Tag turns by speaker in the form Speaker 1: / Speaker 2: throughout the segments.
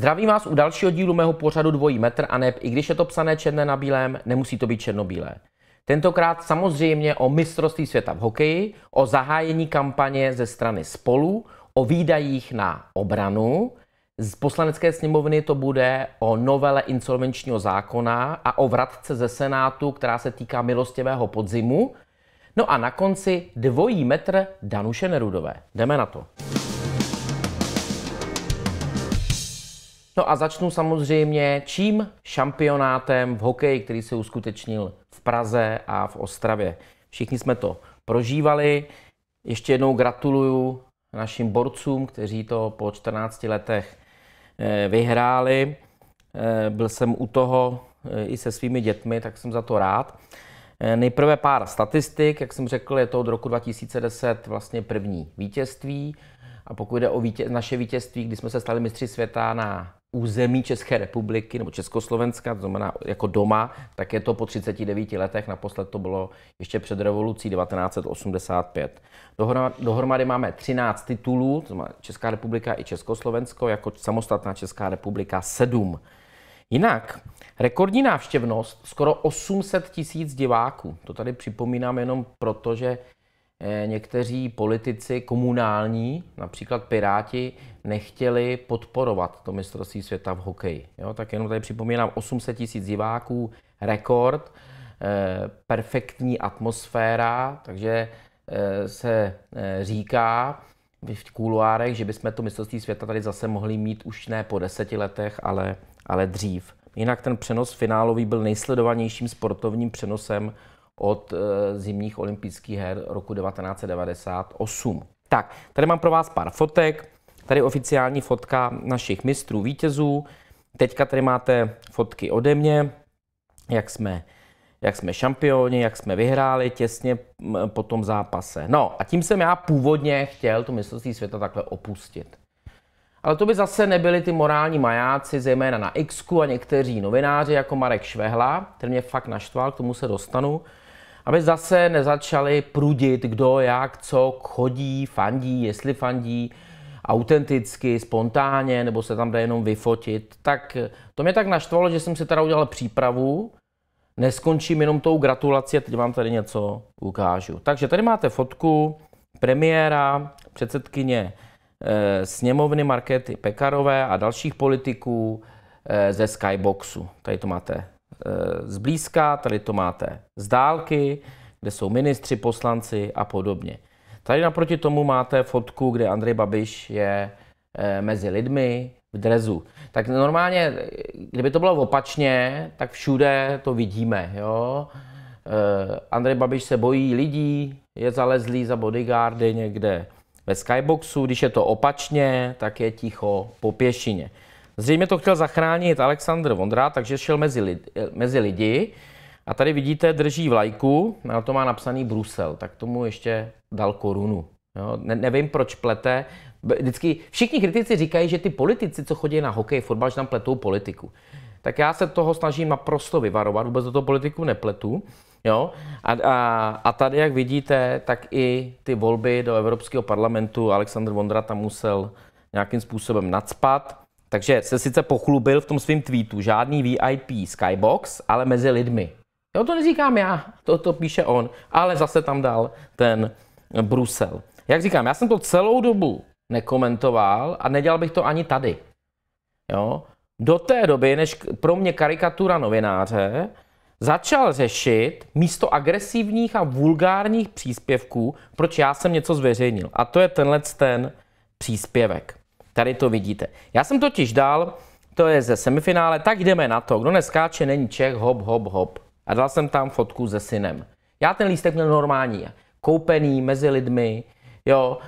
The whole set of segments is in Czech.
Speaker 1: Zdravím vás u dalšího dílu mého pořadu Dvojí metr a neb, i když je to psané černé na bílém, nemusí to být černobílé. Tentokrát samozřejmě o mistrovství světa v hokeji, o zahájení kampaně ze strany spolu, o výdajích na obranu, z poslanecké sněmovny to bude o novele insolvenčního zákona a o vratce ze Senátu, která se týká milostivého podzimu. No a na konci dvojí metr Danuše Nerudové. Jdeme na to. No a začnu samozřejmě čím šampionátem v hokeji, který se uskutečnil v Praze a v Ostravě. Všichni jsme to prožívali. Ještě jednou gratuluju našim borcům, kteří to po 14 letech eh, vyhráli. Eh, byl jsem u toho eh, i se svými dětmi, tak jsem za to rád. Nejprve pár statistik, jak jsem řekl, je to od roku 2010 vlastně první vítězství. A pokud jde o naše vítězství, kdy jsme se stali mistři světa na území České republiky nebo Československa, to znamená jako doma, tak je to po 39 letech, naposled to bylo ještě před revolucí 1985. Dohromady máme 13 titulů, to znamená Česká republika i Československo, jako samostatná Česká republika 7. Jinak, rekordní návštěvnost, skoro 800 tisíc diváků. To tady připomínám jenom proto, že Eh, někteří politici komunální, například Piráti, nechtěli podporovat to mistrovství světa v hokeji. Jo, tak jenom tady připomínám 800 tisíc diváků, rekord, eh, perfektní atmosféra, takže eh, se říká v kuluárech, že bychom to mistrovství světa tady zase mohli mít už ne po deseti letech, ale, ale dřív. Jinak ten přenos finálový byl nejsledovanějším sportovním přenosem od eh, zimních olympijských her roku 1998. Tak, tady mám pro vás pár fotek. Tady oficiální fotka našich mistrů vítězů. Teďka tady máte fotky ode mě, jak jsme, jak jsme šampioni, jak jsme vyhráli těsně po tom zápase. No a tím jsem já původně chtěl tu mistrovství světa takhle opustit. Ale to by zase nebyli ty morální majáci, zejména na X a někteří novináři jako Marek Švehla, který mě fakt naštval, k tomu se dostanu, aby zase nezačali prudit, kdo, jak, co chodí, fandí, jestli fandí autenticky, spontánně, nebo se tam jde jenom vyfotit. Tak eh, to mě tak naštvalo, že jsem si teda udělal přípravu, neskončím jenom tou gratulací a teď vám tady něco ukážu. Takže tady máte fotku premiéra, předsedkyně e, sněmovny Markety Pekarové a dalších politiků e, ze Skyboxu. Tady to máte zblízka, tady to máte z dálky, kde jsou ministři, poslanci a podobně. Tady naproti tomu máte fotku, kde Andrej Babiš je eh, mezi lidmi v drezu. Tak normálně, kdyby to bylo opačně, tak všude to vidíme. Jo? Eh, Andrej Babiš se bojí lidí, je zalezlý za bodyguardy někde ve skyboxu, když je to opačně, tak je ticho po pěšině. Zřejmě to chtěl zachránit Aleksandr Vondra, takže šel mezi, lidi, eh, mezi lidi. A tady vidíte, drží vlajku, na to má napsaný Brusel, tak tomu ještě dal korunu. Jo, ne, nevím, proč plete. Vždycky všichni kritici říkají, že ty politici, co chodí na hokej, fotbal, že tam pletou politiku. Tak já se toho snažím naprosto vyvarovat, vůbec do toho politiku nepletu. Jo? A, a, a tady, jak vidíte, tak i ty volby do Evropského parlamentu Aleksandr Vondra tam musel nějakým způsobem nadspat. Takže se sice pochlubil v tom svém tweetu, žádný VIP skybox, ale mezi lidmi. Jo, to neříkám já, to, to píše on, ale zase tam dal ten Brusel. Jak říkám, já jsem to celou dobu nekomentoval a nedělal bych to ani tady. Jo? Do té doby, než pro mě karikatura novináře začal řešit místo agresivních a vulgárních příspěvků, proč já jsem něco zveřejnil. A to je tenhle ten příspěvek. Tady to vidíte. Já jsem totiž dal, to je ze semifinále, tak jdeme na to. Kdo neskáče, není Čech, hop, hop, hop. A dal jsem tam fotku se synem. Já ten lístek měl normální, koupený mezi lidmi, jo,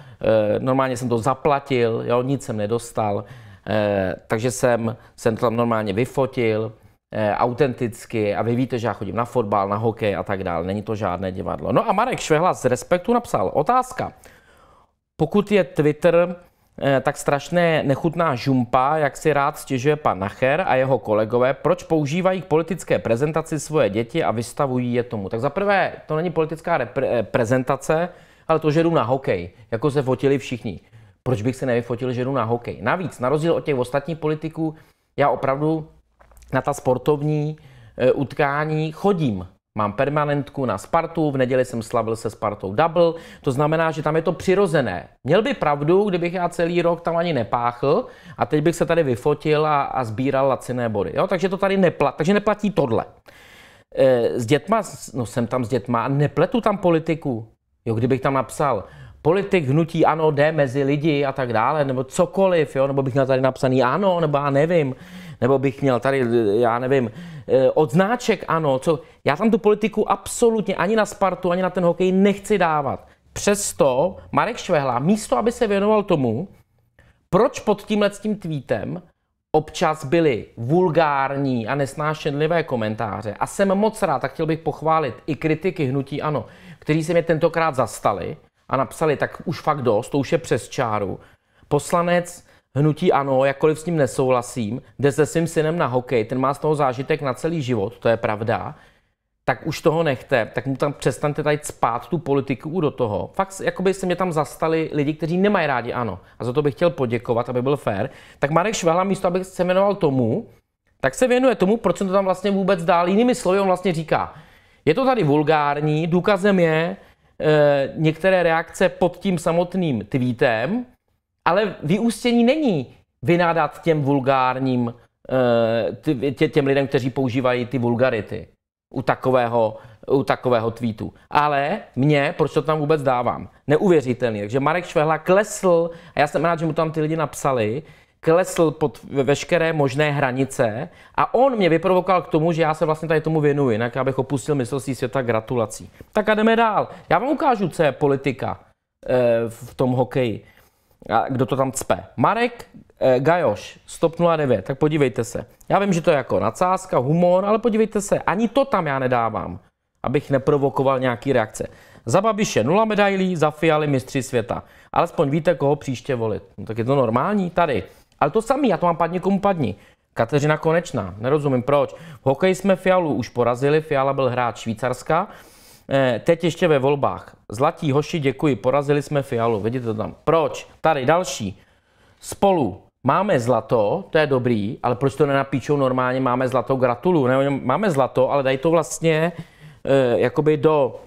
Speaker 1: e, normálně jsem to zaplatil, jo, nic jsem nedostal, e, takže jsem, jsem to tam normálně vyfotil, e, autenticky a vy víte, že já chodím na fotbal, na hokej a tak dále, není to žádné divadlo. No a Marek Švehla z Respektu napsal, otázka, pokud je Twitter Eh, tak strašné nechutná žumpa, jak si rád stěžuje pan Nacher a jeho kolegové, proč používají k politické prezentaci svoje děti a vystavují je tomu. Tak zaprvé, to není politická repre- eh, prezentace, ale to, že jdu na hokej, jako se fotili všichni. Proč bych se nevyfotil, že jdu na hokej? Navíc, na rozdíl od těch ostatních politiků, já opravdu na ta sportovní eh, utkání chodím. Mám permanentku na Spartu, v neděli jsem slavil se Spartou double, to znamená, že tam je to přirozené. Měl by pravdu, kdybych já celý rok tam ani nepáchl a teď bych se tady vyfotil a, a sbíral laciné body. Jo? Takže to tady neplatí, takže neplatí tohle. E, s dětma, no jsem tam s dětma a nepletu tam politiku. Jo, kdybych tam napsal, politik hnutí ano jde mezi lidi a tak dále, nebo cokoliv, jo? nebo bych měl tady napsaný ano, nebo já nevím, nebo bych měl tady, eh, já nevím, Eh, od značek ano, co, já tam tu politiku absolutně ani na Spartu, ani na ten hokej nechci dávat. Přesto Marek Švehla, místo aby se věnoval tomu, proč pod tímhle tím tweetem občas byly vulgární a nesnášenlivé komentáře. A jsem moc rád a chtěl bych pochválit i kritiky Hnutí Ano, kteří se mě tentokrát zastali a napsali, tak už fakt dost, to už je přes čáru. Poslanec hnutí ano, jakkoliv s ním nesouhlasím, jde se svým synem na hokej, ten má z toho zážitek na celý život, to je pravda, tak už toho nechte, tak mu tam přestaňte tady spát tu politiku do toho. Fakt, jakoby se mě tam zastali lidi, kteří nemají rádi ano. A za to bych chtěl poděkovat, aby byl fair. Tak Marek Švehla, místo aby se jmenoval tomu, tak se věnuje tomu, proč jsem to tam vlastně vůbec dál. Jinými slovy, on vlastně říká, je to tady vulgární, důkazem je e, některé reakce pod tím samotným tweetem, ale vyústění není vynádat těm vulgárním, eh, tě, těm lidem, kteří používají ty vulgarity u takového, u takového tweetu. Ale mě, proč to tam vůbec dávám? Neuvěřitelný. Takže Marek Švehla klesl, a já jsem rád, že mu tam ty lidi napsali, klesl pod veškeré možné hranice a on mě vyprovokoval k tomu, že já se vlastně tady tomu věnuji, jinak já bych opustil myslostí světa gratulací. Tak a jdeme dál. Já vám ukážu, co je politika e, v tom hokeji. A kdo to tam cpe? Marek eh, Gajoš, Stop 09, tak podívejte se. Já vím, že to je jako nadsázka, humor, ale podívejte se, ani to tam já nedávám, abych neprovokoval nějaký reakce. Za Babiše nula medailí, za Fialy mistři světa. Alespoň víte, koho příště volit. No, tak je to normální tady. Ale to samý, já to mám padni komu padni. Kateřina Konečná, nerozumím proč. V hokeji jsme Fialu už porazili, Fiala byl hráč Švýcarska, Eh, teď ještě ve volbách. Zlatí hoši, děkuji, porazili jsme Fialu. Vidíte to tam. Proč? Tady další. Spolu. Máme zlato, to je dobrý, ale proč to nenapíčou normálně? Máme zlato, gratulu. Ne, máme zlato, ale dají to vlastně eh, jakoby do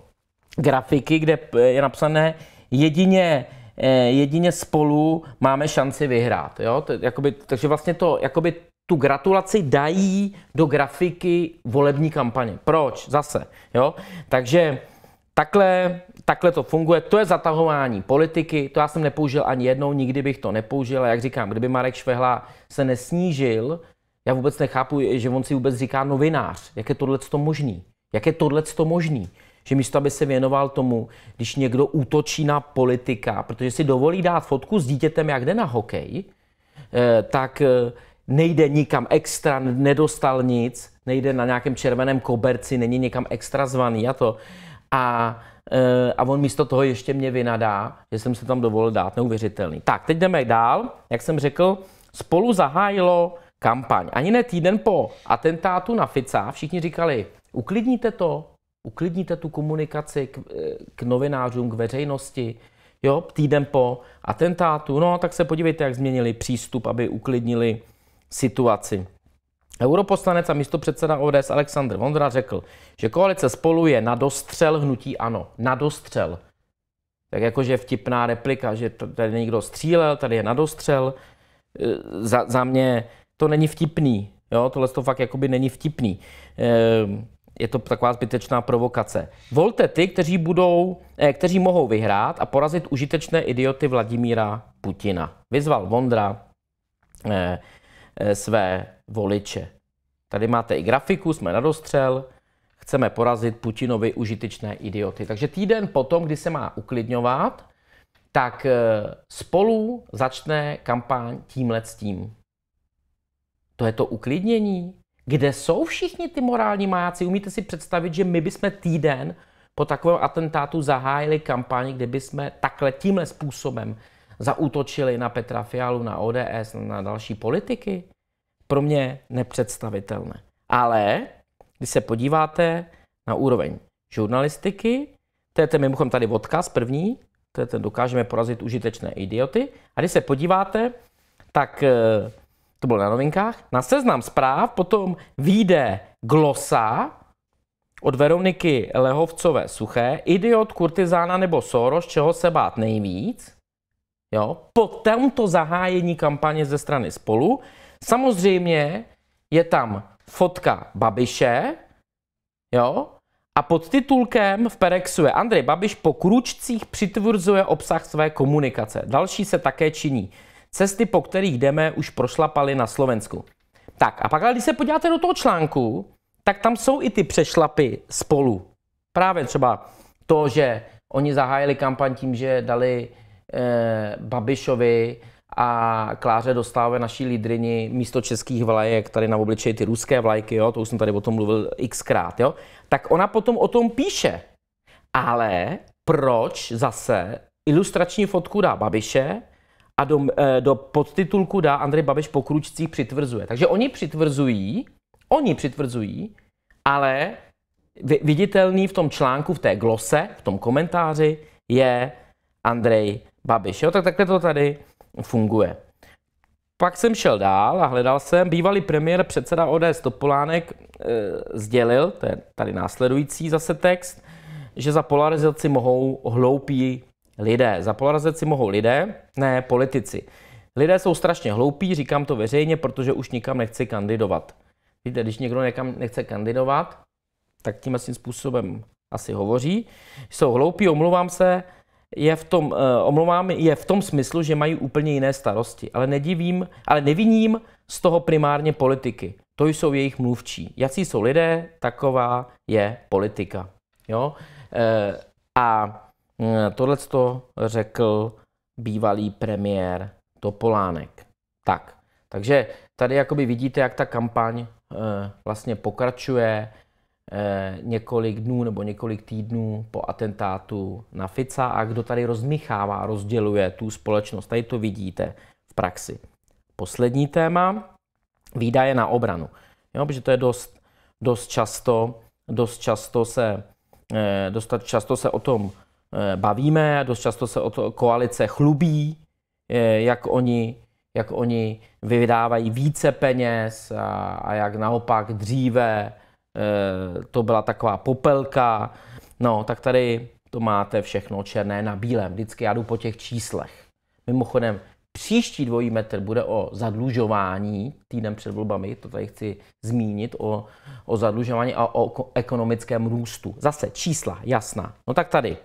Speaker 1: grafiky, kde je napsané jedině eh, jedině spolu máme šanci vyhrát. Jo? To, jakoby, takže vlastně to, jakoby tu gratulaci dají do grafiky volební kampaně. Proč? Zase. Jo? Takže takhle, takhle to funguje. To je zatahování politiky. To já jsem nepoužil ani jednou, nikdy bych to nepoužil. A jak říkám, kdyby Marek Švehla se nesnížil, já vůbec nechápu, že on si vůbec říká novinář. Jak je tohle to možný? Jak je tohle to možný? Že místo, aby se věnoval tomu, když někdo útočí na politika, protože si dovolí dát fotku s dítětem, jak jde na hokej, eh, tak eh, nejde nikam extra, nedostal nic, nejde na nějakém červeném koberci, není někam extra zvaný a to. A, eh, a on místo toho ještě mě vynadá, že jsem se tam dovolil dát, neuvěřitelný. Tak, teď jdeme dál. Jak jsem řekl, spolu zahájilo kampaň. Ani ne týden po atentátu na Fica všichni říkali, uklidníte to, uklidníte tu komunikaci k, eh, k novinářům, k veřejnosti, jo, týden po atentátu. No, tak se podívejte, jak změnili přístup, aby uklidnili situaci. Europoslanec a místopředseda ODS Aleksandr Vondra řekl, že koalice spolu je na dostřel hnutí ano. Na dostřel. Tak jakože vtipná replika, že tady někdo střílel, tady je na dostřel. E, za, za mě to není vtipný. Jo, tohle to fakt jakoby není vtipný. E, je to taková zbytečná provokace. Volte ty, kteří, budou, e, kteří mohou vyhrát a porazit užitečné idioty Vladimíra Putina. Vyzval Vondra Eh, své voliče. Tady máte i grafiku, jsme na dostřel, chceme porazit Putinovi užitečné idioty. Takže týden potom, kdy se má uklidňovat, tak eh, spolu začne kampaň tímhle s tím. To je to uklidnění. Kde jsou všichni ty morální majáci? Umíte si představit, že my bychom týden po takovém atentátu zahájili kampaň, kde bychom takhle tímhle způsobem zaútočili na Petra Fialu, na ODS, na další politiky? Pro mě nepředstavitelné. Ale když se podíváte na úroveň žurnalistiky, to je ten mimochodem tady odkaz první, to je ten dokážeme porazit užitečné idioty. A když se podíváte, tak eh, to bylo na novinkách, na seznam zpráv potom vyjde glosa od Veroniky Lehovcové Suché, idiot, kurtizána nebo Soros, čeho se bát nejvíc. Jo? Po tomto zahájení kampaně ze strany spolu, samozřejmě je tam fotka Babiše, jo? A pod titulkem v Perexu je Andrej Babiš po kručcích přitvrzuje obsah své komunikace. Další se také činí. Cesty, po kterých jdeme, už prošlapaly na Slovensku. Tak a pak, když se podíváte do toho článku, tak tam jsou i ty přešlapy spolu. Právě třeba to, že oni zahájili kampaň tím, že dali Eh, Babišovi a Kláře Dostálové, naší lídrini, místo českých vlajek, tady na obličeji ty ruské vlajky, jo, to už jsem tady o tom mluvil xkrát, jo, tak ona potom o tom píše. Ale proč zase ilustrační fotku dá Babiše a do, eh, do podtitulku dá Andrej Babiš po kručcích přitvrzuje. Takže oni přitvrzují, oni přitvrzují, ale viditelný v tom článku, v té glose, v tom komentáři je Andrej Babiš. Jo? Tak takhle to tady funguje. Pak jsem šel dál a hledal jsem. Bývalý premiér, předseda ODS Topolánek e, sdělil, to je tady následující zase text, že za polarizaci mohou hloupí lidé. Za polarizaci mohou lidé, ne politici. Lidé jsou strašně hloupí, říkám to veřejně, protože už nikam nechci kandidovat. Víte, když někdo někam nechce kandidovat, tak tím asi způsobem asi hovoří. Jsou hloupí, omlouvám se, je v tom, eh, omlouvám, je v tom smyslu, že mají úplně jiné starosti. Ale, nedivím, ale neviním z toho primárně politiky. To jsou jejich mluvčí. Jací jsou lidé, taková je politika. Jo? Eh, a hm, tohle to řekl bývalý premiér Topolánek. Tak, takže tady jakoby vidíte, jak ta kampaň eh, vlastně pokračuje, Eh, několik dnů nebo několik týdnů po atentátu na Fica a kdo tady rozmíchává rozděluje tu společnost. Tady to vidíte v praxi. Poslední téma, výdaje na obranu. Jo, protože to je dost, dost často, dost často se, eh, dost často se o tom eh, bavíme, dost často se o to koalice chlubí, jak oni, jak oni vydávají více peněz a, a jak naopak dříve Eh, to byla taková popelka, no tak tady to máte všechno černé na bílém, vždycky já jdu po těch číslech. Mimochodem, příští dvojí metr bude o zadlužování, týden před volbami, to tady chci zmínit, o, o zadlužování a o ekonomickém růstu. Zase čísla, jasná. No tak tady,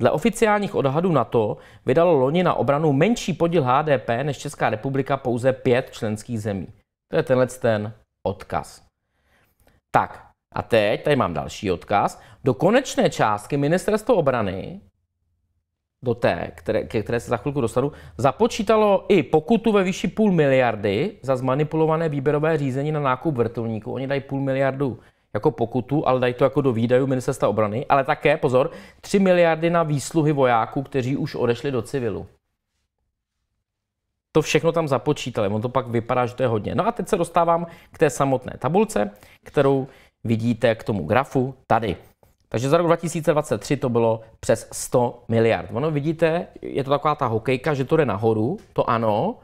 Speaker 1: Dle oficiálních odhadů na to vydalo loni na obranu menší podíl HDP než Česká republika pouze pět členských zemí. To je tenhle ten odkaz. Tak, a teď tady mám další odkaz. Do konečné částky ministerstvo obrany, do té, které, ke které se za chvilku dostanu, započítalo i pokutu ve výši půl miliardy za zmanipulované výběrové řízení na nákup vrtulníků. Oni dají půl miliardu jako pokutu, ale dají to jako do výdajů ministerstva obrany, ale také, pozor, 3 miliardy na výsluhy vojáků, kteří už odešli do civilu. To všechno tam započítali, on to pak vypadá, že to je hodně. No a teď se dostávám k té samotné tabulce, kterou vidíte k tomu grafu tady. Takže za rok 2023 to bylo přes 100 miliard. Ono vidíte, je to taková ta hokejka, že to jde nahoru, to ano,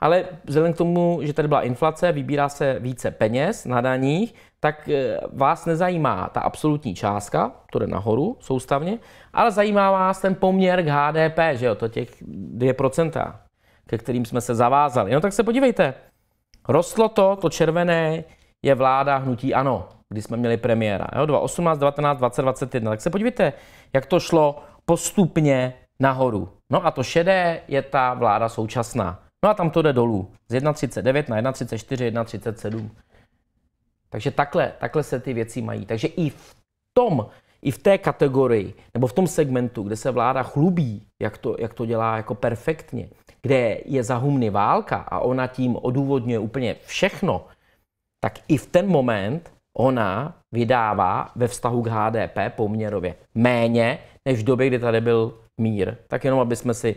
Speaker 1: ale vzhledem k tomu, že tady byla inflace, vybírá se více peněz na daních, tak eh, vás nezajímá ta absolutní částka, to jde nahoru soustavně, ale zajímá vás ten poměr k HDP, že jo, to těch 2%, ke kterým jsme se zavázali. No tak se podívejte, rostlo to, to červené je vláda hnutí ANO kdy jsme měli premiéra. Jo? 2018, 19, 20, 21. Tak se podívejte, jak to šlo postupně nahoru. No a to šedé je ta vláda současná. No a tam to jde dolů. Z 1,39 na 1,34, 1,37. Takže takhle, takhle se ty věci mají. Takže i v tom, i v té kategorii, nebo v tom segmentu, kde se vláda chlubí, jak to, jak to dělá jako perfektně, kde je za humny válka a ona tím odůvodňuje úplně všechno, tak i v ten moment ona vydává ve vztahu k HDP poměrově méně, než v době, kdy tady byl mír. Tak jenom, aby jsme si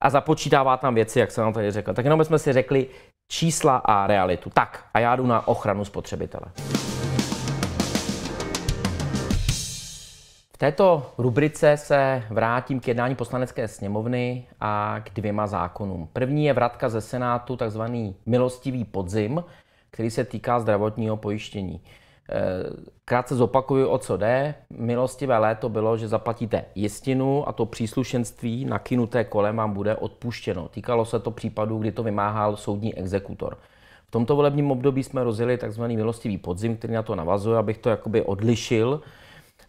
Speaker 1: a započítává tam věci, jak jsem vám tady řekl. Tak jenom jsme si řekli čísla a realitu. Tak, a já jdu na ochranu spotřebitele. V této rubrice se vrátím k jednání poslanecké sněmovny a k dvěma zákonům. První je vratka ze Senátu, takzvaný milostivý podzim, který se týká zdravotního pojištění. Eh, krátce zopakuju, o co jde. Milostivé léto bylo, že zaplatíte jistinu a to příslušenství nakynuté kolem vám bude odpuštěno. Týkalo se to případů, kdy to vymáhal soudní exekutor. V tomto volebním období jsme rozjeli tzv. milostivý podzim, který na to navazuje, abych to jakoby odlišil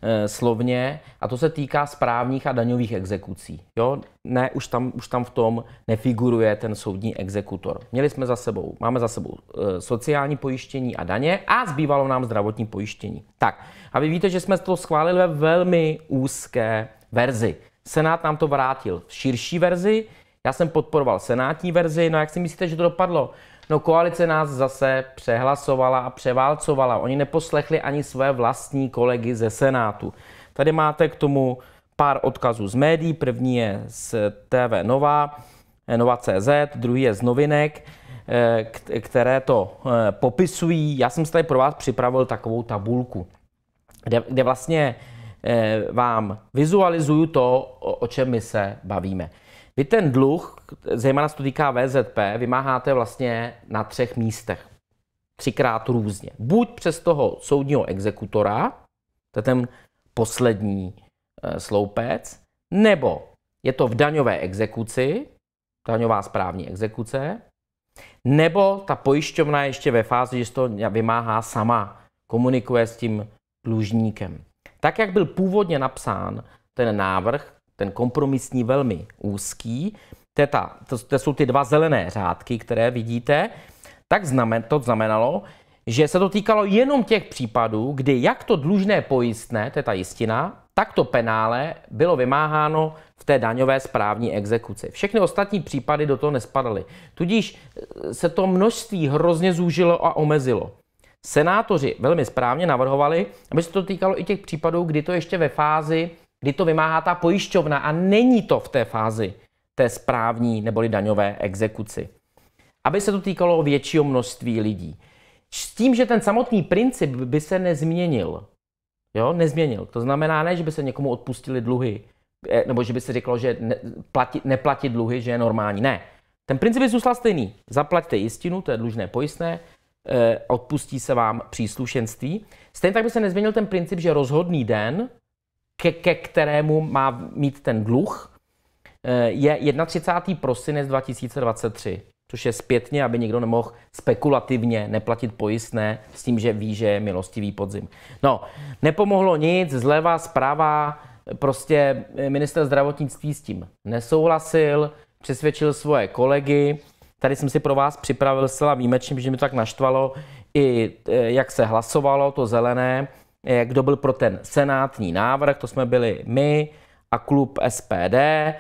Speaker 1: Eh, slovně a to se týká správních a daňových exekucí. Jo? Ne, už tam, už tam v tom nefiguruje ten soudní exekutor. Měli jsme za sebou, máme za sebou eh, sociální pojištění a daně a zbývalo nám zdravotní pojištění. Tak a vy víte, že jsme to schválili ve velmi úzké verzi. Senát nám to vrátil v širší verzi, já jsem podporoval senátní verzi, no jak si myslíte, že to dopadlo? No koalice nás zase přehlasovala a převálcovala. Oni neposlechli ani své vlastní kolegy ze Senátu. Tady máte k tomu pár odkazů z médií. První je z TV Nova, eh, Nova.cz, druhý je z novinek, eh, které to eh, popisují. Já jsem si tady pro vás připravil takovou tabulku, kde, kde vlastně vám vizualizuju to, o čem my se bavíme. Vy ten dluh, zejména se to týká VZP, vymáháte vlastně na třech místech. Třikrát různě. Buď přes toho soudního exekutora, to je ten poslední eh, sloupec, nebo je to v daňové exekuci, daňová správní exekuce, nebo ta pojišťovna je ještě ve fázi, že to vymáhá sama, komunikuje s tím dlužníkem. Tak, jak byl původně napsán ten návrh, ten kompromisní velmi úzký, to, je ta, to, to jsou ty dva zelené řádky, které vidíte, tak znamen, to znamenalo, že se to týkalo jenom těch případů, kdy jak to dlužné pojistné, to je ta jistina, tak to penále bylo vymáháno v té daňové správní exekuci. Všechny ostatní případy do toho nespadaly. Tudíž e, se to množství hrozně zúžilo a omezilo. Senátoři velmi správně navrhovali, aby se to týkalo i těch případů, kdy to ještě ve fázi kdy to vymáhá ta pojišťovna a není to v té fázi té správní neboli daňové exekuci. Aby se to týkalo většího množství lidí. S tím, že ten samotný princip by se nezměnil. Jo, nezměnil. To znamená ne, že by se někomu odpustili dluhy, eh, nebo že by se řeklo, že ne, plati, neplatit dluhy, že je normální. Ne. Ten princip je zůstal stejný. Zaplaťte jistinu, to je dlužné pojistné, eh, odpustí se vám příslušenství. Stejně tak by se nezměnil ten princip, že rozhodný den ke, ke kterému má mít ten dluh, eh, je 31. prosinec 2023, což je zpětně, aby někdo nemohl spekulativně neplatit pojistné s tím, že ví, že je milostivý podzim. No, nepomohlo nic, zleva, zprava, prostě eh, minister zdravotnictví s tím nesouhlasil, přesvědčil svoje kolegy. Tady jsem si pro vás připravil zcela výjimečně, že mi to tak naštvalo, i eh, jak se hlasovalo, to zelené, kdo byl pro ten senátní návrh, to jsme byli my a klub SPD, eh,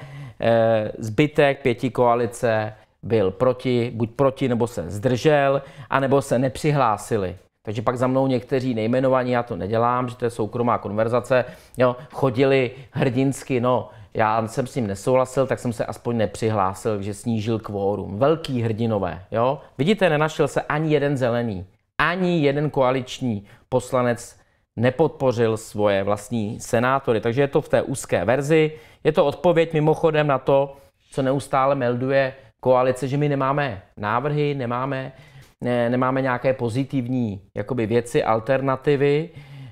Speaker 1: zbytek pěti koalice byl proti, buď proti, nebo se zdržel, anebo se nepřihlásili. Takže pak za mnou někteří nejmenovaní, já to nedělám, že to je soukromá konverzace, jo, chodili hrdinsky, no, já jsem s ním nesouhlasil, tak jsem se aspoň nepřihlásil, že snížil kvórum. Velký hrdinové, jo. Vidíte, nenašel se ani jeden zelený, ani jeden koaliční poslanec nepodpořil svoje vlastní senátory. Takže je to v té úzké verzi. Je to odpověď mimochodem na to, co neustále melduje koalice, že my nemáme návrhy, nemáme, ne, nemáme nějaké pozitivní jakoby věci, alternativy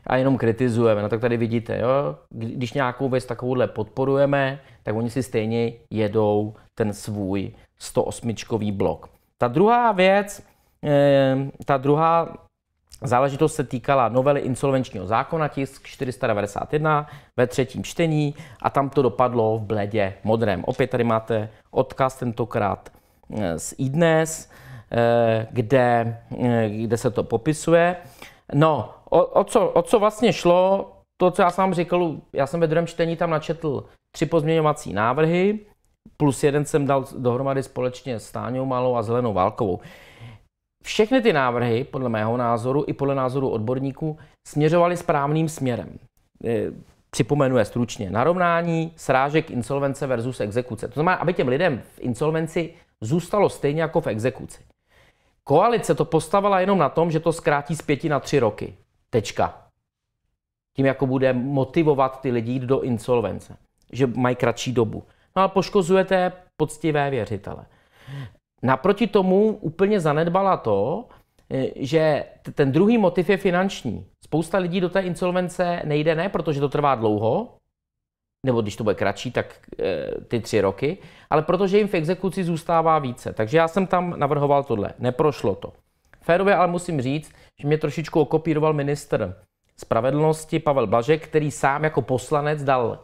Speaker 1: a jenom kritizujeme. No tak tady vidíte, jo? když nějakou věc takovouhle podporujeme, tak oni si stejně jedou ten svůj 108 blok. Ta druhá věc, eh, ta druhá Záležitost se týkala novely insolvenčního zákona tisk 491 ve třetím čtení a tam to dopadlo v bledě modrém. Opět tady máte odkaz tentokrát eh, z iDnes, eh, kde, eh, kde se to popisuje. No, o, o, co, o co vlastně šlo, to, co já jsem vám říkal, já jsem ve druhém čtení tam načetl tři pozměňovací návrhy, plus jeden jsem dal dohromady společně s Táňou Malou a Zelenou Válkovou všechny ty návrhy, podle mého názoru i podle názoru odborníků, směřovaly správným směrem. Eh, Připomenu je stručně. Narovnání srážek insolvence versus exekuce. To znamená, aby těm lidem v insolvenci zůstalo stejně jako v exekuci. Koalice to postavila jenom na tom, že to zkrátí z pěti na tři roky. Tečka. Tím, jako bude motivovat ty lidi jít do insolvence. Že mají kratší dobu. No ale poškozujete poctivé věřitele. Naproti tomu úplně zanedbala to, e, že ten druhý motiv je finanční. Spousta lidí do té insolvence nejde ne, protože to trvá dlouho, nebo když to bude kratší, tak e, ty tři roky, ale protože jim v exekuci zůstává více. Takže já jsem tam navrhoval tohle. Neprošlo to. Férově ale musím říct, že mě trošičku okopíroval minister spravedlnosti Pavel Blažek, který sám jako poslanec dal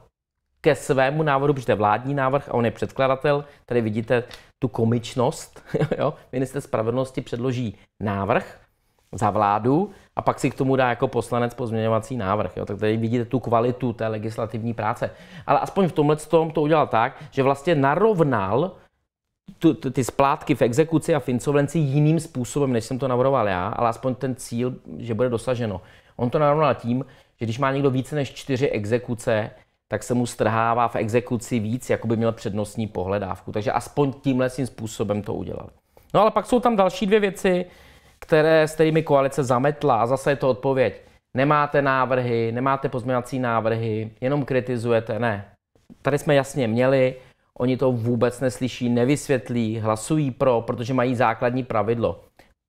Speaker 1: ke svému návrhu, protože to je vládní návrh a on je předkladatel, tady vidíte tu komičnost, jo? minister spravedlnosti předloží návrh za vládu a pak si k tomu dá jako poslanec pozměňovací návrh. Jo? Tak tady vidíte tu kvalitu té legislativní práce. Ale aspoň v tomhle tom to udělal tak, že vlastně narovnal tu, tu, ty splátky v exekuci a v insolvenci jiným způsobem, než jsem to navrhoval já, ale aspoň ten cíl, že bude dosaženo. On to narovnal tím, že když má někdo více než čtyři exekuce, tak se mu strhává v exekuci víc, jako by měl přednostní pohledávku. Takže aspoň tímhle svým způsobem to udělali. No ale pak jsou tam další dvě věci, které, s kterými koalice zametla a zase je to odpověď. Nemáte návrhy, nemáte pozměňovací návrhy, jenom kritizujete. Ne, tady jsme jasně měli, oni to vůbec neslyší, nevysvětlí, hlasují pro, protože mají základní pravidlo.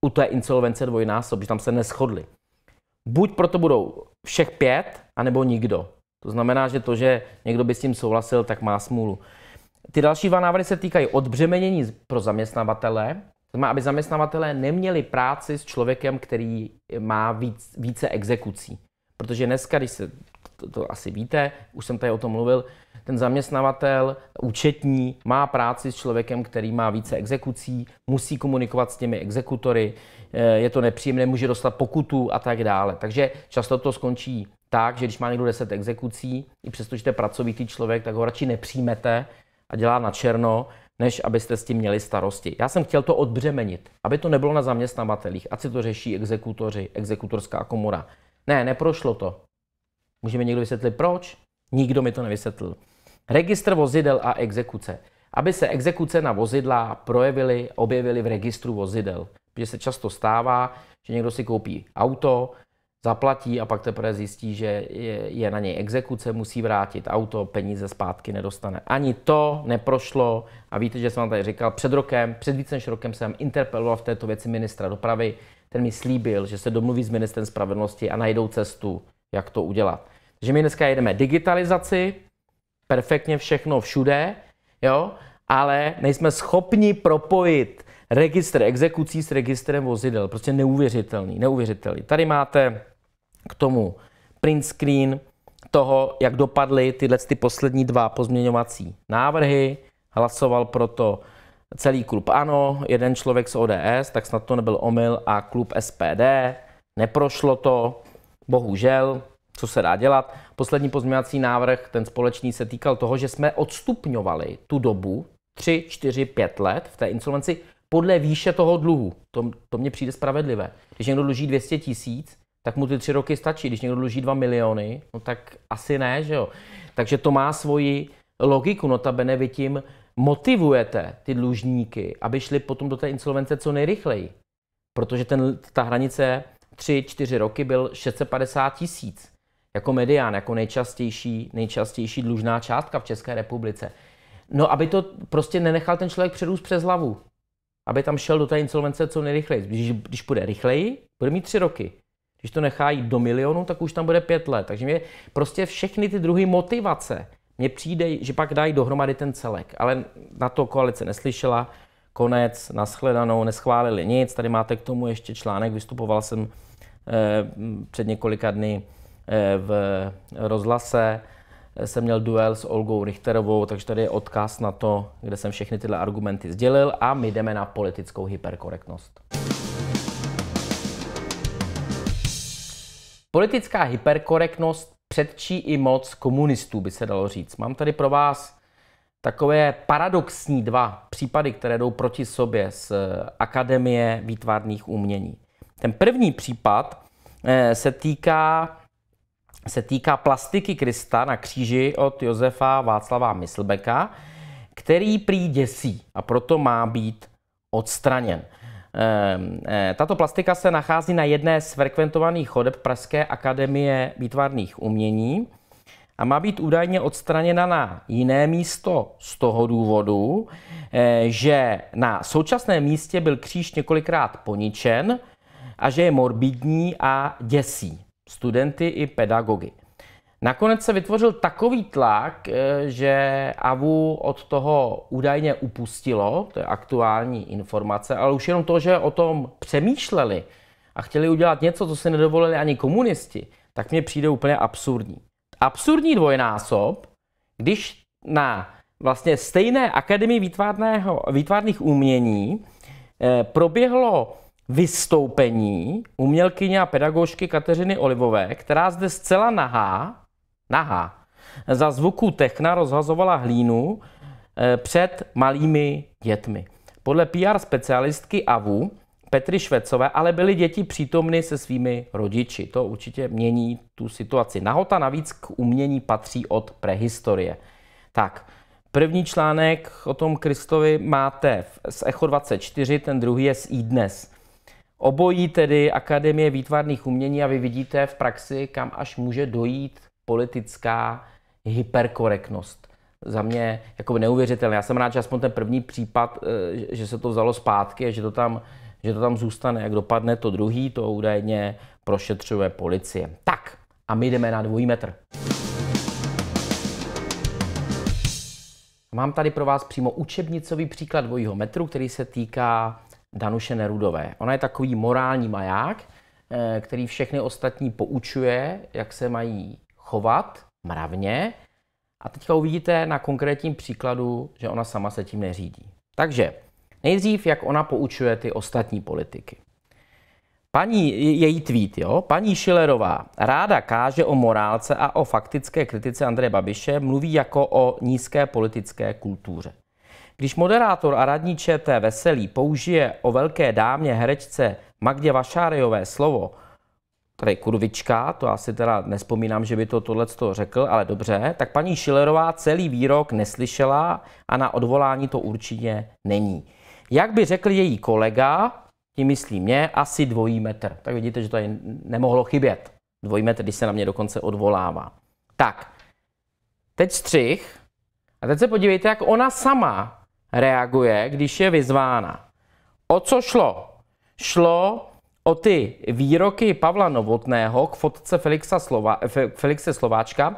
Speaker 1: U té insolvence dvojnásob, že tam se neschodli. Buď proto budou všech pět, anebo nikdo. To znamená, že to, že někdo by s tím souhlasil, tak má smůlu. Ty další dva návrhy se týkají odbřemenění pro zaměstnavatele, znamená, aby zaměstnavatele neměli práci s člověkem, který má víc, více exekucí. Protože dneska, když se, to, to asi víte, už jsem tady o tom mluvil, ten zaměstnavatel, účetní, má práci s člověkem, který má více exekucí, musí komunikovat s těmi exekutory, eh, je to nepříjemné, může dostat pokutu a tak dále. Takže často to skončí tak, že když má někdo 10 exekucí, i přesto, že je pracovitý člověk, tak ho radši nepřijmete a dělá na černo, než abyste s tím měli starosti. Já jsem chtěl to odbřemenit, aby to nebylo na zaměstnavatelích, ať si to řeší exekutoři, exekutorská komora. Ne, neprošlo to. Můžeme někdo vysvětlit proč? Nikdo mi to nevysvětlil. Registr vozidel a exekuce. Aby se exekuce na vozidla projevily, objevily v registru vozidel. Protože se často stává, že někdo si koupí auto, zaplatí a pak teprve zjistí, že je, je na něj exekuce, musí vrátit auto, peníze zpátky nedostane. Ani to neprošlo a víte, že jsem vám tady říkal, před rokem, před více než rokem jsem interpeloval v této věci ministra dopravy, ten mi slíbil, že se domluví s ministrem spravedlnosti a najdou cestu, jak to udělat. Takže my dneska jedeme digitalizaci, perfektně všechno všude, jo, ale nejsme schopni propojit registr exekucí s registrem vozidel. Prostě neuvěřitelný, neuvěřitelný. Tady máte k tomu print screen toho, jak dopadly tyhle ty poslední dva pozměňovací návrhy. Hlasoval proto celý klub ANO, jeden člověk z ODS, tak snad to nebyl omyl, a klub SPD. Neprošlo to, bohužel, co se dá dělat. Poslední pozměňovací návrh, ten společný, se týkal toho, že jsme odstupňovali tu dobu 3, 4, 5 let v té insolvenci podle výše toho dluhu. To, to mně přijde spravedlivé. Když někdo dluží 200 tisíc, tak mu ty tři roky stačí. Když někdo dluží 2 miliony, no tak asi ne, že jo. Takže to má svoji logiku. no, Notabene vy tím motivujete ty dlužníky, aby šli potom do té insolvence co nejrychleji. Protože ten, ta hranice 3-4 roky byl 650 tisíc jako medián, jako nejčastější, nejčastější dlužná částka v České republice. No, aby to prostě nenechal ten člověk přerůst přes hlavu aby tam šel do té insolvence co nejrychleji. Když, když půjde rychleji, bude mít tři roky. Když to nechá jít do milionu, tak už tam bude pět let. Takže mě prostě všechny ty druhy motivace, mě přijde, že pak dají dohromady ten celek. Ale na to koalice neslyšela, konec, nashledanou, neschválili nic. Tady máte k tomu ještě článek, vystupoval jsem eh, před několika dny eh, v rozhlase, jsem měl duel s Olgou Richterovou, takže tady je odkaz na to, kde jsem všechny tyhle argumenty sdělil a my jdeme na politickou hyperkorektnost. Politická hyperkorektnost předčí i moc komunistů, by se dalo říct. Mám tady pro vás takové paradoxní dva případy, které jdou proti sobě z eh, Akademie výtvarných umění. Ten první případ eh, se týká se týká plastiky Krista na kříži od Josefa Václava Myslbeka, který prý děsí a proto má být odstraněn. Ehm, e, tato plastika se nachází na jedné z frekventovaných chodeb Pražské akademie výtvarných umění a má být údajně odstraněna na jiné místo z toho důvodu, e, že na současném místě byl kříž několikrát poničen a že je morbidní a děsí studenty i pedagogy. Nakonec se vytvořil takový tlak, eh, že AVU od toho údajně upustilo, to je aktuální informace, ale už jenom to, že o tom přemýšleli a chtěli udělat něco, co si nedovolili ani komunisti, tak mně přijde úplně absurdní. Absurdní dvojnásob, když na vlastně stejné akademii výtvarného, výtvarných umění eh, proběhlo vystoupení umělkyně a pedagožky Kateřiny Olivové, která zde zcela nahá, nahá, za zvuku techna rozhazovala hlínu eh, před malými dětmi. Podle PR specialistky AVU Petry Švecové, ale byly děti přítomny se svými rodiči. To určitě mění tu situaci. Nahota navíc k umění patří od prehistorie. Tak, první článek o tom Kristovi máte z Echo 24, ten druhý je z iDnes. Obojí tedy Akademie výtvarných umění a vy vidíte v praxi, kam až může dojít politická hyperkorektnost. Za mě jako neuvěřitelné. Já jsem rád, že aspoň ten první případ, eh, že se to vzalo zpátky a že to tam, že to tam zůstane. Jak dopadne to druhý, to údajně prošetřuje policie. Tak a my jdeme na dvojí metr. Mám tady pro vás přímo učebnicový příklad dvojího metru, který se týká Danuše Nerudové. Ona je takový morální maják, eh, který všechny ostatní poučuje, jak se mají chovat mravně. A teďka uvidíte na konkrétním příkladu, že ona sama se tím neřídí. Takže nejdřív, jak ona poučuje ty ostatní politiky. Paní, její tweet, jo? Paní Šilerová ráda káže o morálce a o faktické kritice Andreje Babiše, mluví jako o nízké politické kultuře. Když moderátor a radní ČT Veselý použije o velké dámě herečce Magdě Vašárejové slovo, tady kurvička, to asi teda nespomínám, že by to tohle řekl, ale dobře, tak paní Šilerová celý výrok neslyšela a na odvolání to určitě není. Jak by řekl její kolega, tím myslí mě, asi dvojí metr. Tak vidíte, že to nemohlo chybět. Dvojí metr, když se na mě dokonce odvolává. Tak, teď střih. A teď se podívejte, jak ona sama reaguje, když je vyzvána. O co šlo? Šlo o ty výroky Pavla Novotného k fotce Felixa Slova, Felixe Slováčka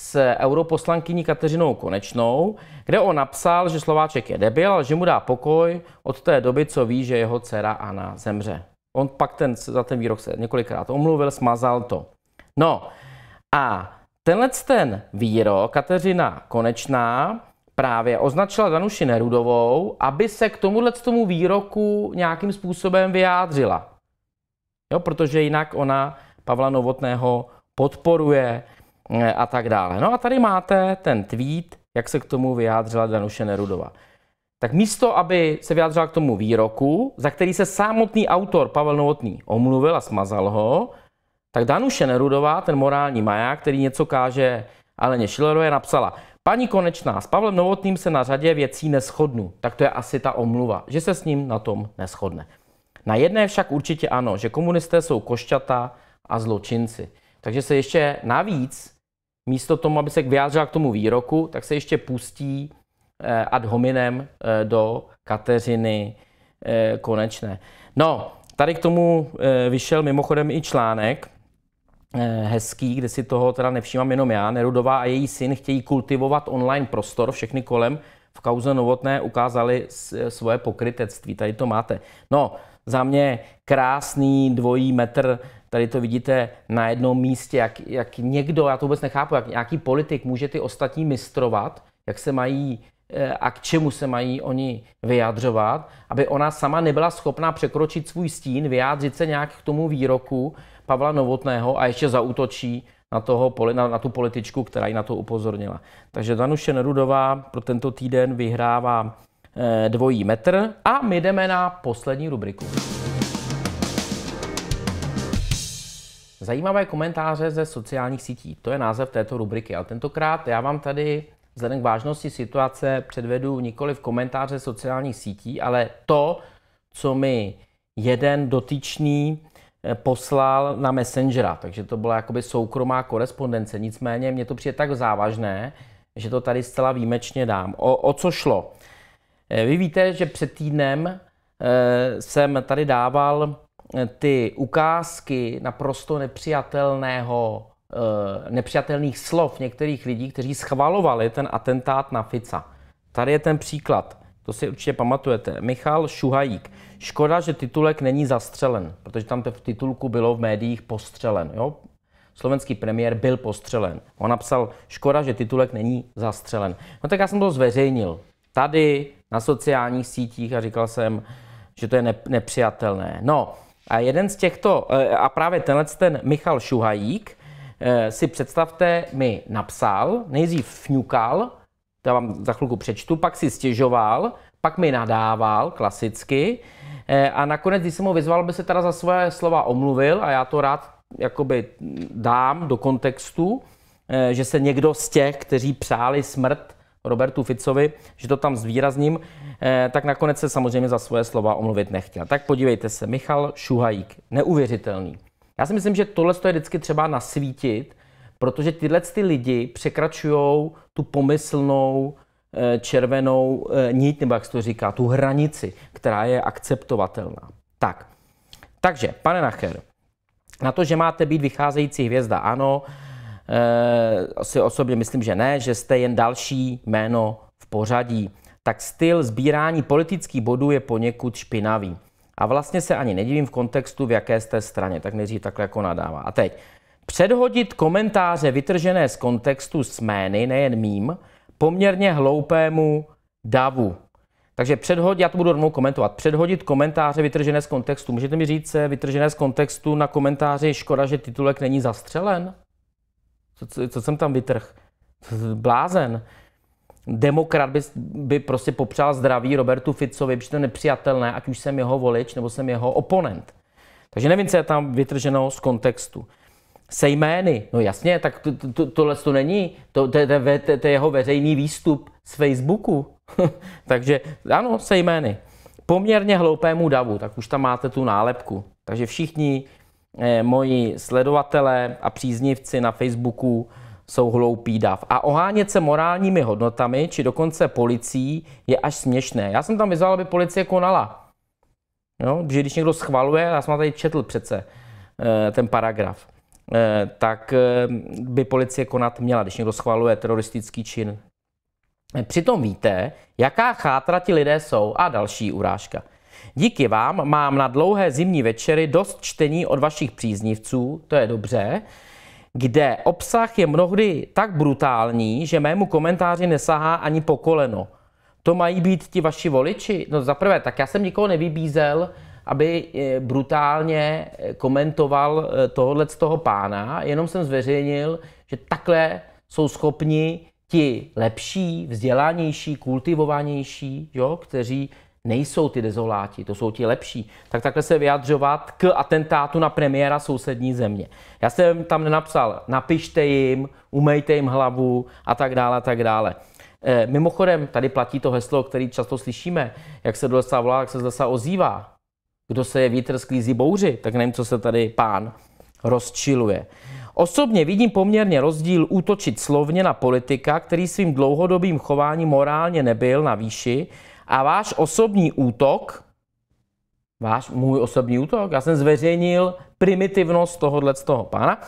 Speaker 1: s europoslankyní Kateřinou Konečnou, kde on napsal, že Slováček je debil, ale že mu dá pokoj od té doby, co ví, že jeho dcera Anna zemře. On pak ten, za ten výrok se několikrát omluvil, smazal to. No a tenhle ten výrok Kateřina Konečná právě označila Danuši Nerudovou, aby se k tomuhle tomu výroku nějakým způsobem vyjádřila. Jo, protože jinak ona Pavla Novotného podporuje eh, a tak dále. No a tady máte ten tweet, jak se k tomu vyjádřila Danuše Nerudová. Tak místo, aby se vyjádřila k tomu výroku, za který se samotný autor Pavel Novotný omluvil a smazal ho, tak Danuše Nerudová, ten morální maják, který něco káže Aleně Šilerové, napsala – Paní Konečná, s Pavlem Novotným se na řadě věcí neschodnu, tak to je asi ta omluva, že se s ním na tom neschodne. Na jedné však určitě ano, že komunisté jsou košťata a zločinci. Takže se ještě navíc, místo tomu, aby se vyjádřila k tomu výroku, tak se ještě pustí eh, ad hominem eh, do Kateřiny eh, Konečné. No, tady k tomu vyšel mimochodem i článek, Eh, hezký, kde si toho teda nevšímám jenom já. Nerudová a její syn chtějí kultivovat online prostor, všechny kolem v kauze Novotné ukázali eh, svoje pokrytectví. Tady to máte. No, za mě krásný dvojí metr, tady to vidíte na jednom místě, jak, jak někdo, já to vůbec nechápu, jak nějaký politik může ty ostatní mistrovat, jak se mají eh, a k čemu se mají oni vyjadřovat, aby ona sama nebyla schopná překročit svůj stín, vyjádřit se nějak k tomu výroku, Pavla Novotného a ještě zautočí na, toho, na, na tu političku, která ji na to upozornila. Takže Danuše Nerudová pro tento týden vyhrává e, dvojí metr a my jdeme na poslední rubriku. Zajímavé komentáře ze sociálních sítí. To je název této rubriky. Ale tentokrát já vám tady vzhledem k vážnosti situace předvedu nikoli v komentáře sociálních sítí, ale to, co mi jeden dotyčný Eh, poslal na Messengera, takže to byla jakoby soukromá korespondence. Nicméně mě to přijde tak závažné, že to tady zcela výjimečně dám. O, o co šlo? Eh, vy víte, že před týdnem eh, jsem tady dával ty ukázky naprosto nepřijatelného, nepřijatelných slov některých lidí, kteří schvalovali ten atentát na Fica. Tady je ten příklad. To si určitě pamatujete. Michal Šuhajík. Škoda, že titulek není zastřelen, protože tam v titulku bylo v médiích postřelen. Jo? Slovenský premiér byl postřelen. On napsal, škoda, že titulek není zastřelen. No tak já jsem to zveřejnil. Tady, na sociálních sítích a říkal jsem, že to je nepřijatelné. No a jeden z těchto, eh, a právě tenhle ten Michal Šuhajík, eh, si představte, mi napsal, nejdřív fňukal, já vám za chvilku přečtu, pak si stěžoval, pak mi nadával klasicky eh, a nakonec, když jsem ho vyzval, by se teda za svoje slova omluvil a já to rád jakoby dám do kontextu, eh, že se někdo z těch, kteří přáli smrt Robertu Ficovi, že to tam zvýrazním, eh, tak nakonec se samozřejmě za svoje slova omluvit nechtěl. Tak podívejte se, Michal Šuhajík, neuvěřitelný. Já si myslím, že tohle je vždycky třeba nasvítit, Protože tyhle ty lidi překračují tu pomyslnou eh, červenou eh, nit, nebo jak se to říká, tu hranici, která je akceptovatelná. Tak, takže, pane Nacher, na to, že máte být vycházející hvězda, ano, eh, si osobně myslím, že ne, že jste jen další jméno v pořadí, tak styl sbírání politických bodů je poněkud špinavý. A vlastně se ani nedivím v kontextu, v jaké jste straně, tak nejdřív takhle jako nadává. A teď, Předhodit komentáře vytržené z kontextu s jmény, nejen mým, poměrně hloupému davu. Takže předhodit, já to budu rovnou komentovat, předhodit komentáře vytržené z kontextu. Můžete mi říct, eh, vytržené z kontextu na komentáři škoda, že titulek není zastřelen? Co, co, co jsem tam vytrh? Blázen. Demokrat by, by prostě popřál zdraví Robertu Ficovi, protože to je nepřijatelné, ať už jsem jeho volič nebo jsem jeho oponent. Takže nevím, co je tam vytrženo z kontextu se jmény. No jasně, tak to, to, tohle to není, to, to, to, to, to je jeho veřejný výstup z Facebooku. Takže ano, se jmény. Poměrně hloupému davu, tak už tam máte tu nálepku. Takže všichni eh, moji sledovatelé a příznivci na Facebooku jsou hloupý dav. A ohánět se morálními hodnotami, či dokonce policií, je až směšné. Já jsem tam vyzval, aby policie konala. Jo? Že když někdo schvaluje, já jsem tady četl přece eh, ten paragraf Eh, tak eh, by policie konat měla, když někdo schvaluje teroristický čin. Eh, přitom víte, jaká chátra ti lidé jsou a další urážka. Díky vám mám na dlouhé zimní večery dost čtení od vašich příznivců, to je dobře, kde obsah je mnohdy tak brutální, že mému komentáři nesahá ani po koleno. To mají být ti vaši voliči? No zaprvé, tak já jsem nikoho nevybízel, aby eh, brutálně eh, komentoval eh, tohle z toho pána, jenom jsem zveřejnil, že takhle jsou schopni ti lepší, vzdělanější, kultivovanější, jo, kteří nejsou ty dezoláti, to jsou ti lepší, tak takhle se vyjadřovat k atentátu na premiéra sousední země. Já jsem tam nenapsal, napište jim, umejte jim hlavu a tak dále a tak dále. mimochodem, tady platí to heslo, který často slyšíme, jak se do lesa volá, jak se z lesa ozývá. Kdo se je vítr sklízí bouři, tak nevím, co se tady pán rozčiluje. Osobně vidím poměrně rozdíl útočit slovně na politika, který svým dlouhodobým chováním morálně nebyl na výši a váš osobní útok, váš můj osobní útok, já jsem zveřejnil primitivnost tohohle z toho pána,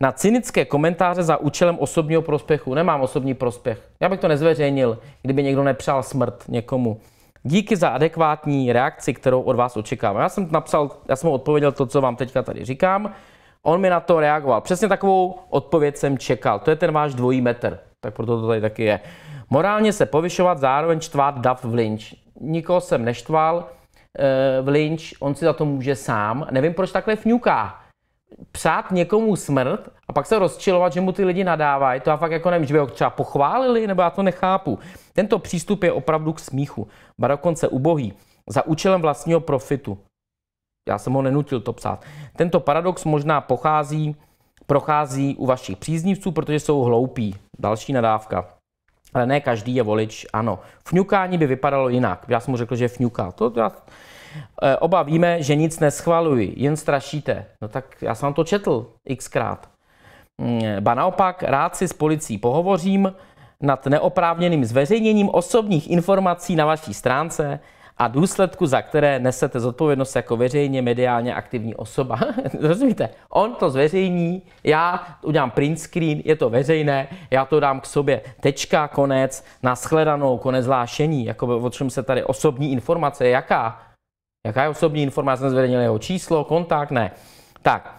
Speaker 1: na cynické komentáře za účelem osobního prospěchu. Nemám osobní prospěch. Já bych to nezveřejnil, kdyby někdo nepřál smrt někomu. Díky za adekvátní reakci, kterou od vás očekávám. Já jsem napsal, já jsem mu odpověděl to, co vám teďka tady říkám. On mi na to reagoval. Přesně takovou odpověď jsem čekal. To je ten váš dvojí metr. Tak proto to tady taky je. Morálně se povyšovat, zároveň čtvát dav v Lynch. Nikoho jsem neštval eh, v Lynch, on si za to může sám. Nevím, proč takhle fňuká přát někomu smrt a pak se rozčilovat, že mu ty lidi nadávají, to já fakt jako nevím, že by ho třeba pochválili, nebo já to nechápu. Tento přístup je opravdu k smíchu, ba dokonce ubohý, za účelem vlastního profitu. Já jsem ho nenutil to psát. Tento paradox možná pochází, prochází u vašich příznivců, protože jsou hloupí. Další nadávka. Ale ne každý je volič, ano. Fňukání by vypadalo jinak. Já jsem mu řekl, že fňuká. To já Eh, oba víme, že nic neschvalují, jen strašíte. No tak já jsem to četl xkrát. Mm, ba naopak, rád si s policií pohovořím nad neoprávněným zveřejněním osobních informací na vaší stránce a důsledku, za které nesete zodpovědnost jako veřejně mediálně aktivní osoba. Rozumíte? On to zveřejní, já udělám print screen, je to veřejné, já to dám k sobě. Tečka, konec, naschledanou, konec zvlášení, Jako o čem se tady osobní informace, jaká? Jaká osobní informace, nezveřejnil jeho číslo, kontakt, ne. Tak,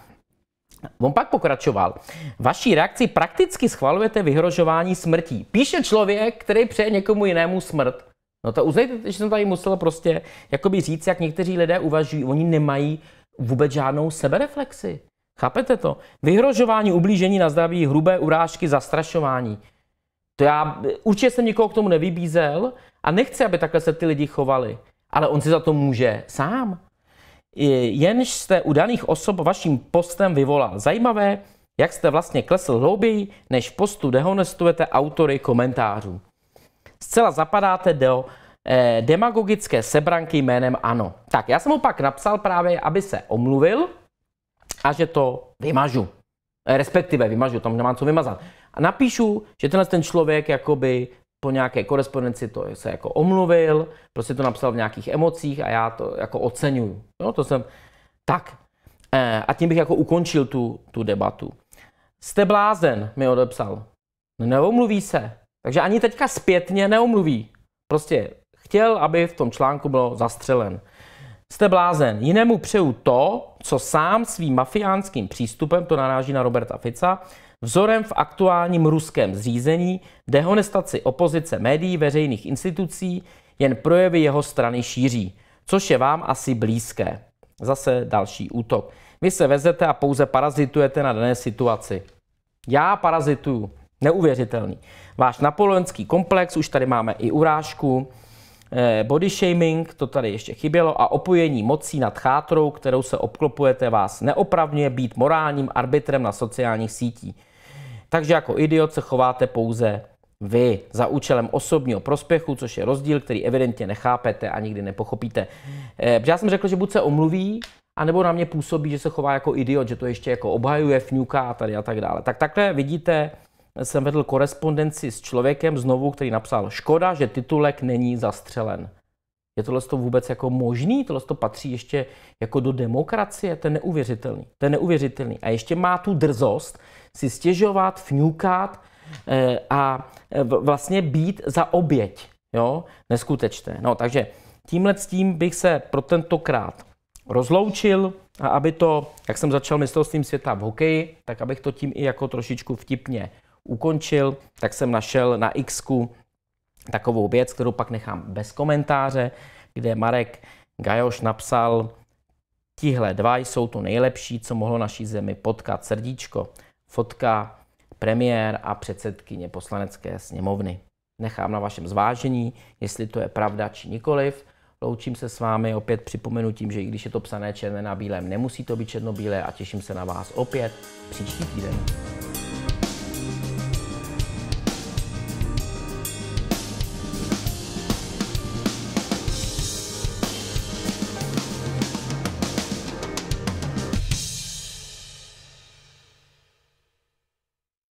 Speaker 1: On pak pokračoval. Vaší reakci prakticky schvalujete vyhrožování smrtí. Píše člověk, který přeje někomu jinému smrt. No to uznejte, že jsem tady musel prostě jakoby říct, jak někteří lidé uvažují. Oni nemají vůbec žádnou sebereflexi. Chápete to? Vyhrožování, ublížení na zdraví, hrubé urážky, zastrašování. To já určitě jsem nikoho k tomu nevybízel a nechci, aby takhle se ty lidi chovali ale on si za to může sám. Jenž jste u daných osob vaším postem vyvolal zajímavé, jak jste vlastně klesl hlouběji, než v postu dehonestujete autory komentářů. Zcela zapadáte do eh, demagogické sebranky jménem Ano. Tak, já jsem mu pak napsal právě, aby se omluvil a že to vymažu. Eh, respektive vymažu, tam nemám co vymazat. A napíšu, že tenhle ten člověk jakoby po nějaké korespondenci to se jako omluvil, prostě to napsal v nějakých emocích a já to jako oceňuju. No, to jsem tak. E, a tím bych jako ukončil tu, tu debatu. Jste blázen, mi odepsal. No, neomluví se. Takže ani teďka zpětně neomluví. Prostě chtěl, aby v tom článku bylo zastřelen. Jste blázen. Jinému přeju to, co sám svým mafiánským přístupem, to naráží na Roberta Fica, Vzorem v aktuálním ruském zřízení, dehonestaci opozice médií, veřejných institucí, jen projevy jeho strany šíří, což je vám asi blízké. Zase další útok. Vy se vezete a pouze parazitujete na dané situaci. Já parazituju. Neuvěřitelný. Váš napoleonský komplex, už tady máme i urážku, eh, body shaming, to tady ještě chybělo, a opojení mocí nad chátrou, kterou se obklopujete, vás neopravňuje být morálním arbitrem na sociálních sítích. Takže jako idiot se chováte pouze vy za účelem osobního prospěchu, což je rozdíl, který evidentně nechápete a nikdy nepochopíte. Eh, já jsem řekl, že buď se omluví, anebo na mě působí, že se chová jako idiot, že to ještě jako obhajuje, fňuká a tady a tak dále. Tak takhle vidíte, jsem vedl korespondenci s člověkem znovu, který napsal, škoda, že titulek není zastřelen. Je tohle to vůbec jako možný? Tohle to patří ještě jako do demokracie? To je neuvěřitelný. To je neuvěřitelný. A ještě má tu drzost si stěžovat, fňukat e, a eh, vlastně být za oběť. Jo? Neskutečné. No, takže tímhle s tím bych se pro tentokrát rozloučil a aby to, jak jsem začal mistrovstvím světa v hokeji, tak abych to tím i jako trošičku vtipně ukončil, tak jsem našel na X takovou věc, kterou pak nechám bez komentáře, kde Marek Gajoš napsal, tihle dva jsou to nejlepší, co mohlo naší zemi potkat srdíčko. Fotka premiér a předsedkyně poslanecké sněmovny. Nechám na vašem zvážení, jestli to je pravda či nikoliv. Loučím se s vámi opět připomenutím, že i když je to psané černé na bílém, nemusí to být černobílé a těším se na vás opět příští týden.